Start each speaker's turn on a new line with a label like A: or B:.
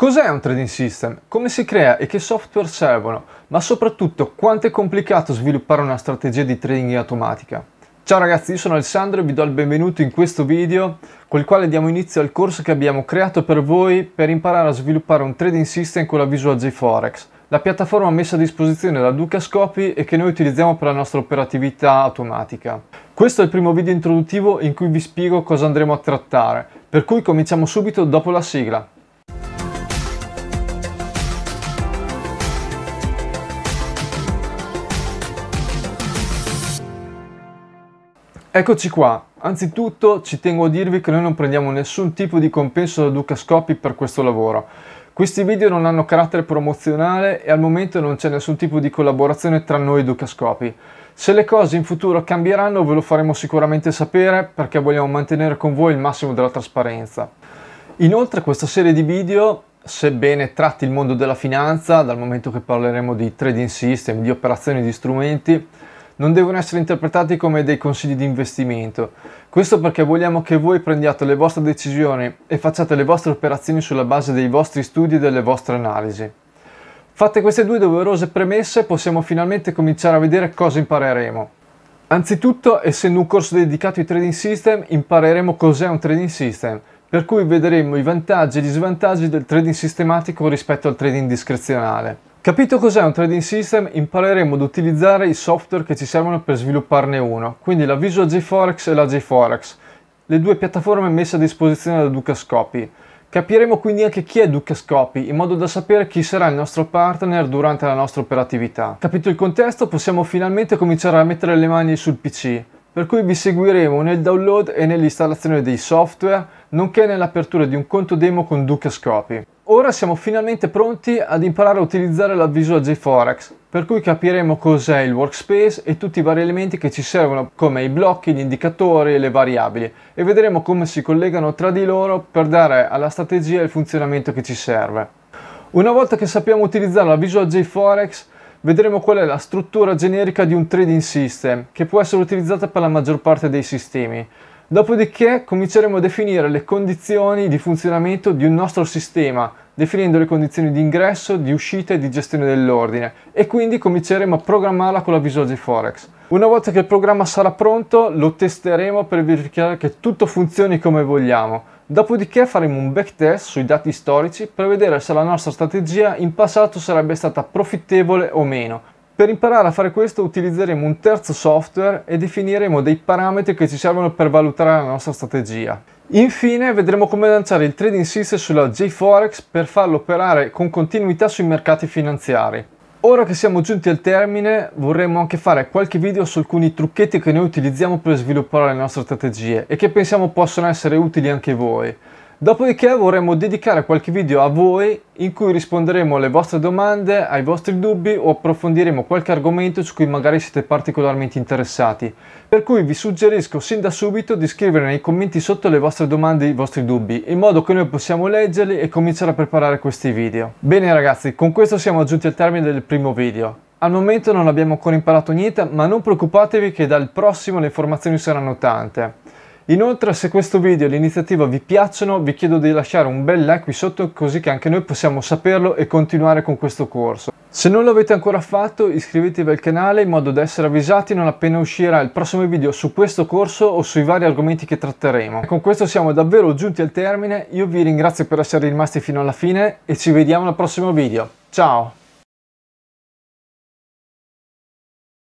A: Cos'è un trading system? Come si crea e che software servono? Ma soprattutto quanto è complicato sviluppare una strategia di trading automatica? Ciao ragazzi, io sono Alessandro e vi do il benvenuto in questo video col quale diamo inizio al corso che abbiamo creato per voi per imparare a sviluppare un trading system con la Visual J Forex, la piattaforma messa a disposizione da Duca Scopi e che noi utilizziamo per la nostra operatività automatica. Questo è il primo video introduttivo in cui vi spiego cosa andremo a trattare, per cui cominciamo subito dopo la sigla. Eccoci qua, anzitutto ci tengo a dirvi che noi non prendiamo nessun tipo di compenso da Duca Scopi per questo lavoro. Questi video non hanno carattere promozionale e al momento non c'è nessun tipo di collaborazione tra noi e Duca Scopi. Se le cose in futuro cambieranno ve lo faremo sicuramente sapere perché vogliamo mantenere con voi il massimo della trasparenza. Inoltre questa serie di video, sebbene tratti il mondo della finanza, dal momento che parleremo di trading system, di operazioni di strumenti, non devono essere interpretati come dei consigli di investimento. Questo perché vogliamo che voi prendiate le vostre decisioni e facciate le vostre operazioni sulla base dei vostri studi e delle vostre analisi. Fatte queste due doverose premesse possiamo finalmente cominciare a vedere cosa impareremo. Anzitutto, essendo un corso dedicato ai trading system, impareremo cos'è un trading system, per cui vedremo i vantaggi e gli svantaggi del trading sistematico rispetto al trading discrezionale. Capito cos'è un trading system, impareremo ad utilizzare i software che ci servono per svilupparne uno, quindi la Visual JForex e la JForex, le due piattaforme messe a disposizione da Ducascopy. Capiremo quindi anche chi è Ducascopy, in modo da sapere chi sarà il nostro partner durante la nostra operatività. Capito il contesto, possiamo finalmente cominciare a mettere le mani sul PC, per cui vi seguiremo nel download e nell'installazione dei software, nonché nell'apertura di un conto demo con Duke Scopi. Ora siamo finalmente pronti ad imparare a utilizzare l'avviso a JForex, per cui capiremo cos'è il workspace e tutti i vari elementi che ci servono, come i blocchi, gli indicatori e le variabili, e vedremo come si collegano tra di loro per dare alla strategia il funzionamento che ci serve. Una volta che sappiamo utilizzare la Visual JForex, vedremo qual è la struttura generica di un trading system che può essere utilizzata per la maggior parte dei sistemi. Dopodiché cominceremo a definire le condizioni di funzionamento di un nostro sistema, definendo le condizioni di ingresso, di uscita e di gestione dell'ordine e quindi cominceremo a programmarla con la Visual GeForex. Una volta che il programma sarà pronto lo testeremo per verificare che tutto funzioni come vogliamo. Dopodiché faremo un backtest sui dati storici per vedere se la nostra strategia in passato sarebbe stata profittevole o meno per imparare a fare questo utilizzeremo un terzo software e definiremo dei parametri che ci servono per valutare la nostra strategia. Infine vedremo come lanciare il trading system sulla JForex per farlo operare con continuità sui mercati finanziari. Ora che siamo giunti al termine vorremmo anche fare qualche video su alcuni trucchetti che noi utilizziamo per sviluppare le nostre strategie e che pensiamo possono essere utili anche voi. Dopodiché vorremmo dedicare qualche video a voi in cui risponderemo alle vostre domande, ai vostri dubbi o approfondiremo qualche argomento su cui magari siete particolarmente interessati. Per cui vi suggerisco sin da subito di scrivere nei commenti sotto le vostre domande e i vostri dubbi, in modo che noi possiamo leggerli e cominciare a preparare questi video. Bene ragazzi, con questo siamo giunti al termine del primo video. Al momento non abbiamo ancora imparato niente, ma non preoccupatevi che dal prossimo le informazioni saranno tante. Inoltre se questo video e l'iniziativa vi piacciono vi chiedo di lasciare un bel like qui sotto così che anche noi possiamo saperlo e continuare con questo corso. Se non l'avete ancora fatto iscrivetevi al canale in modo da essere avvisati non appena uscirà il prossimo video su questo corso o sui vari argomenti che tratteremo. Con questo siamo davvero giunti al termine, io vi ringrazio per essere rimasti fino alla fine e ci vediamo al prossimo video. Ciao!